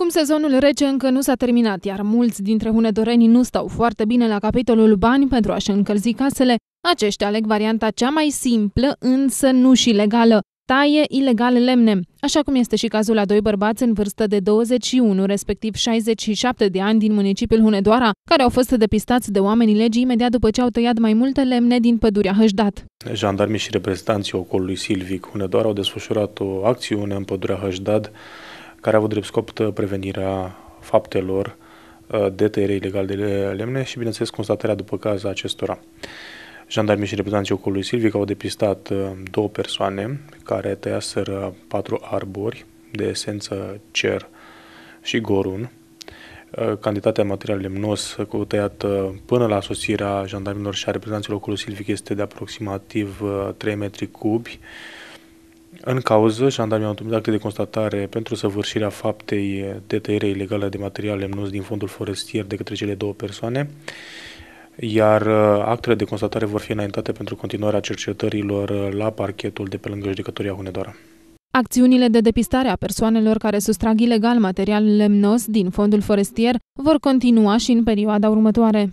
Cum sezonul rece încă nu s-a terminat, iar mulți dintre hunedorenii nu stau foarte bine la capitolul bani pentru a-și încălzi casele. Aceștia aleg varianta cea mai simplă, însă nu și legală. Taie ilegal lemne, așa cum este și cazul la doi bărbați în vârstă de 21, respectiv 67 de ani din municipiul Hunedoara, care au fost depistați de oamenii legii imediat după ce au tăiat mai multe lemne din pădurea Hășdat. Jandarmii și reprezentanții ocolului Silvic Hunedoara au desfășurat o acțiune în pădurea Hășdat care a avut drept scop prevenirea faptelor uh, de tăiere ilegal de lemne și, bineînțeles, constatarea după caz a acestora. Jandarmii și reprezentanții ocolului Silvic au depistat uh, două persoane care tăiaseră patru arbori de esență cer și gorun, uh, cantitatea material lemnos tăiat până la sosirea jandarmilor și a reprezentanților ocolului silvic este de aproximativ 3 metri cubi, în cauză, jandarmii au întocmit acte de constatare pentru săvârșirea faptei de tăiere ilegală de material lemnos din fondul forestier de către cele două persoane, iar uh, actele de constatare vor fi înaintate pentru continuarea cercetărilor uh, la parchetul de pe lângă judecătoria Hunedoara. Acțiunile de depistare a persoanelor care sustrag ilegal material lemnos din fondul forestier vor continua și în perioada următoare.